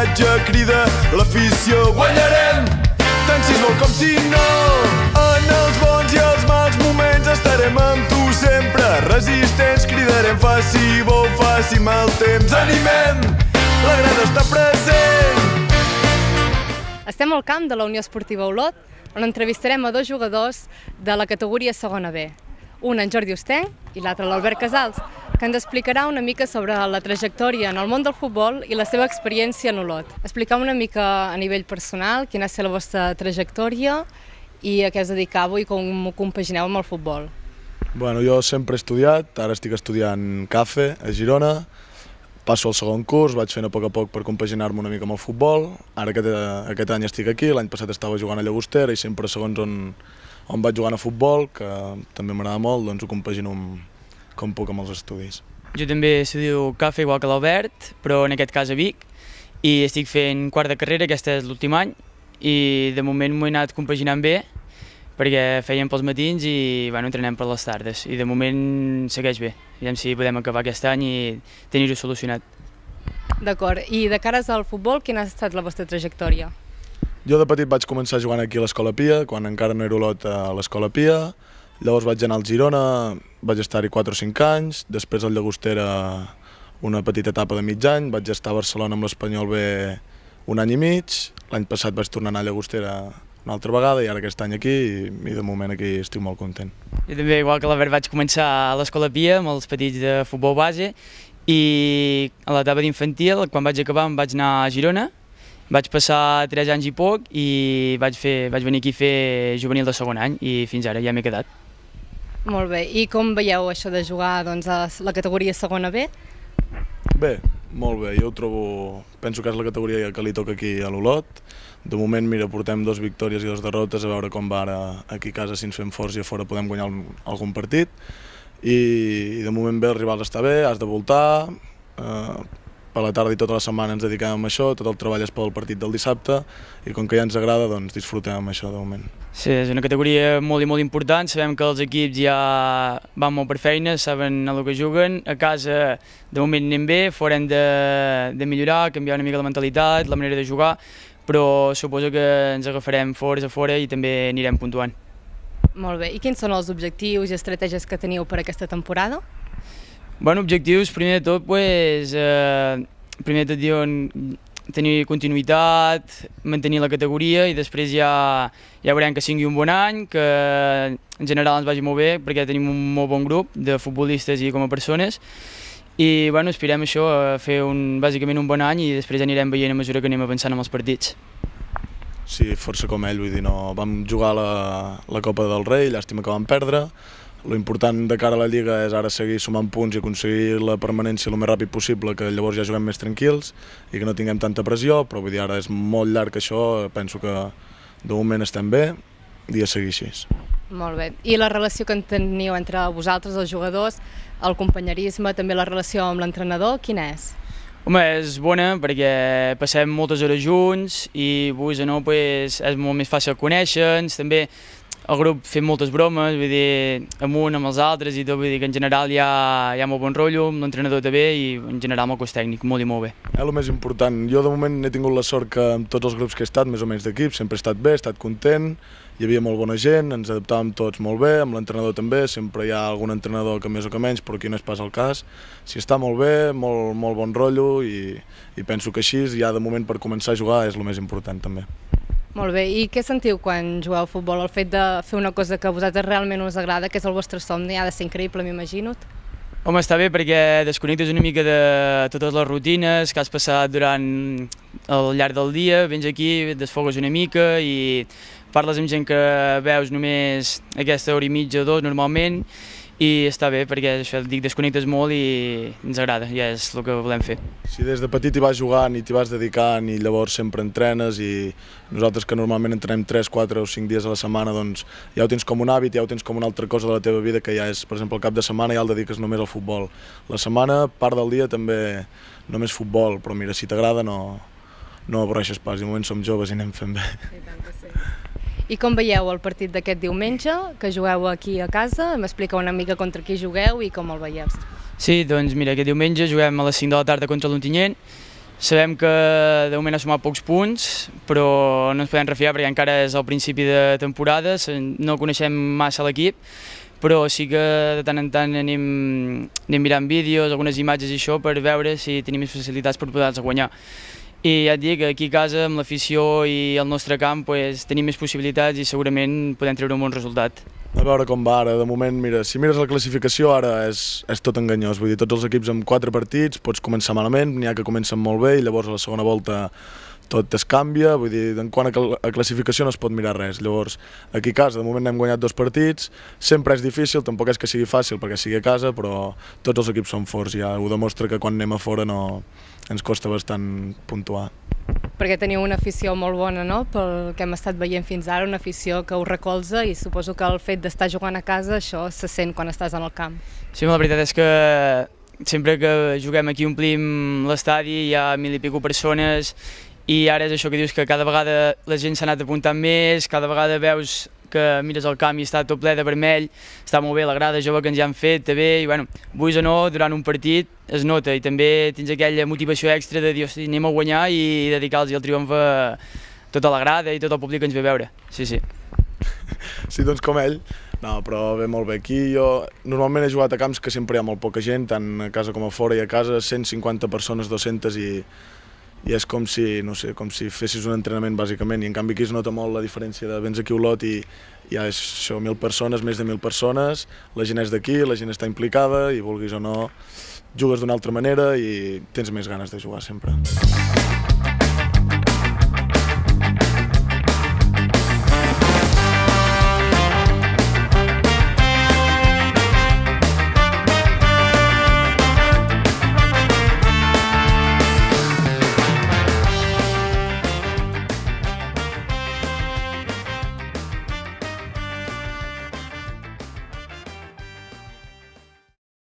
imatge crida l'afició. Guanyarem, tant si es vol com si no. En els bons i els mals moments estarem amb tu sempre. Resistents, cridarem, faci bo, faci mal temps. Animem, la grada està present. Estem al camp de la Unió Esportiva Olot, on entrevistarem a dos jugadors de la categoria segona B un en Jordi Ostenc i l'altre l'Albert Casals, que ens explicarà una mica sobre la trajectòria en el món del futbol i la seva experiència en Olot. Explicar una mica a nivell personal quina és la vostra trajectòria i a què us dedicava i com ho compagineu amb el futbol. Bueno, jo sempre he estudiat, ara estic estudiant CAFE a Girona, passo al segon curs, vaig fent a poc a poc per compaginar-me una mica amb el futbol, ara aquest, aquest any estic aquí, l'any passat estava jugant a Llagostera i sempre segons on, on vaig jugant a futbol, que també m'agrada molt, doncs ho compagino amb, com puc amb els estudis. Jo també estudio CAFE igual que l'Albert, però en aquest cas a Vic, i estic fent quart de carrera, aquest és l'últim any, i de moment m'ho he anat compaginant bé, perquè fèiem pels matins i bueno, entrenem per les tardes, i de moment segueix bé. Aviam si podem acabar aquest any i tenir-ho solucionat. D'acord, i de cares al futbol, quina ha estat la vostra trajectòria? Jo de petit vaig començar jugant aquí a l'Escola Pia, quan encara no era Olot a l'Escola Pia. Llavors vaig anar al Girona, vaig estar-hi 4 o 5 anys, després al Llagostera una petita etapa de mig any, vaig estar a Barcelona amb l'Espanyol B un any i mig, l'any passat vaig tornar a anar a Llagostera una altra vegada i ara aquest any aquí i de moment aquí estic molt content. Jo també, igual que l'Albert, vaig començar a l'Escola Pia amb els petits de futbol base i a l'etapa d'infantil, quan vaig acabar, em vaig anar a Girona, vaig passar 3 anys i poc i vaig, fer, vaig venir aquí a fer juvenil de segon any i fins ara ja m'he quedat. Molt bé, i com veieu això de jugar doncs, a la categoria segona B? Bé, molt bé, jo ho trobo... Penso que és la categoria que li toca aquí a l'Olot. De moment, mira, portem dues victòries i dues derrotes, a veure com va ara aquí a casa, si ens fem forts i a fora podem guanyar algun partit. I, i de moment bé, el rival està bé, has de voltar, eh, per la tarda i tota la setmana ens dedicàvem a això, tot el treball és pel partit del dissabte i com que ja ens agrada, doncs disfrutem amb això de moment. Sí, és una categoria molt i molt important, sabem que els equips ja van molt per feina, saben el que juguen, a casa de moment anem bé, fora hem de, de millorar, canviar una mica la mentalitat, la manera de jugar, però suposo que ens agafarem forts a fora i també anirem puntuant. Molt bé, i quins són els objectius i estratègies que teniu per aquesta temporada? Bueno, objectius, primer de tot, pues, eh, primer de tot diuen tenir continuïtat, mantenir la categoria i després ja, ja veurem que sigui un bon any, que en general ens vagi molt bé perquè tenim un molt bon grup de futbolistes i com a persones i bueno, aspirem això a eh, fer un, bàsicament un bon any i després anirem veient a mesura que anem avançant amb els partits. Sí, força com ell, vull dir, no, vam jugar la, la Copa del Rei, llàstima que vam perdre, lo important de cara a la Lliga és ara seguir sumant punts i aconseguir la permanència el més ràpid possible, que llavors ja juguem més tranquils i que no tinguem tanta pressió, però vull dir, ara és molt llarg això, penso que de moment estem bé i a seguir així. Molt bé. I la relació que teniu entre vosaltres, els jugadors, el companyerisme, també la relació amb l'entrenador, quina és? Home, és bona perquè passem moltes hores junts i, vull o no, pues, és molt més fàcil conèixer-nos, també el grup fent moltes bromes, vull dir, amb un, amb els altres i tot, vull dir que en general hi ha, hi ha molt bon rotllo, amb l'entrenador també i en general amb el cos tècnic, molt i molt bé. És el més important. Jo de moment he tingut la sort que amb tots els grups que he estat, més o menys d'equip, sempre he estat bé, he estat content, hi havia molt bona gent, ens adaptàvem tots molt bé, amb l'entrenador també, sempre hi ha algun entrenador que més o que menys, però aquí no és pas el cas. Si està molt bé, molt, molt bon rotllo i, i penso que així ja de moment per començar a jugar és el més important també. Molt bé, i què sentiu quan jugueu a futbol? El fet de fer una cosa que a vosaltres realment us agrada, que és el vostre somni, ha de ser increïble, m'imagino. Home, està bé perquè desconnectes una mica de totes les rutines que has passat durant el llarg del dia, vens aquí, desfogues una mica i parles amb gent que veus només aquesta hora i mitja o dos normalment i està bé perquè això dic, desconnectes molt i ens agrada, ja és el que volem fer. Si des de petit hi vas jugant i t'hi vas dedicant i llavors sempre entrenes i nosaltres que normalment entrenem 3, 4 o 5 dies a la setmana doncs ja ho tens com un hàbit, ja ho tens com una altra cosa de la teva vida que ja és, per exemple, el cap de setmana ja el dediques només al futbol. La setmana, part del dia també només futbol, però mira, si t'agrada no, no avorreixes pas, de moment som joves i anem fent bé. I tant que sí. I com veieu el partit d'aquest diumenge, que jugueu aquí a casa? M'explica una mica contra qui jugueu i com el veieu. Sí, doncs mira, aquest diumenge juguem a les 5 de la tarda contra l'Ontinyent. Sabem que de moment ha sumat pocs punts, però no ens podem refiar perquè encara és al principi de temporada, no coneixem massa l'equip, però sí que de tant en tant anem, anem mirant vídeos, algunes imatges i això per veure si tenim més facilitats per poder-los guanyar i ja et dic, aquí a casa amb l'afició i el nostre camp pues, tenim més possibilitats i segurament podem treure un bon resultat. A veure com va ara, de moment, mira, si mires la classificació ara és, és tot enganyós, vull dir, tots els equips amb quatre partits, pots començar malament, n'hi ha que comencen molt bé i llavors a la segona volta tot es canvia, vull dir, en quant a, classificació no es pot mirar res. Llavors, aquí a casa, de moment hem guanyat dos partits, sempre és difícil, tampoc és que sigui fàcil perquè sigui a casa, però tots els equips són forts, ja ho demostra que quan anem a fora no, ens costa bastant puntuar. Perquè teniu una afició molt bona, no?, pel que hem estat veient fins ara, una afició que us recolza i suposo que el fet d'estar jugant a casa, això se sent quan estàs en el camp. Sí, la veritat és que sempre que juguem aquí omplim l'estadi, hi ha mil i pico persones i ara és això que dius que cada vegada la gent s'ha anat apuntant més, cada vegada veus que mires el camp i està tot ple de vermell, està molt bé la grada jove que ens ja han fet també, i bueno, vull o no, durant un partit es nota i també tens aquella motivació extra de dir, hosti, anem a guanyar i dedicar-los el triomf a tota la grada i tot el públic que ens ve a veure, sí, sí. Sí, doncs com ell, no, però ve molt bé. Aquí jo normalment he jugat a camps que sempre hi ha molt poca gent, tant a casa com a fora i a casa, 150 persones, 200 i i és com si, no sé, com si fessis un entrenament bàsicament i en canvi aquí es nota molt la diferència de vens aquí a Olot i hi ha això, mil persones, més de mil persones, la gent és d'aquí, la gent està implicada i vulguis o no jugues d'una altra manera i tens més ganes de jugar sempre.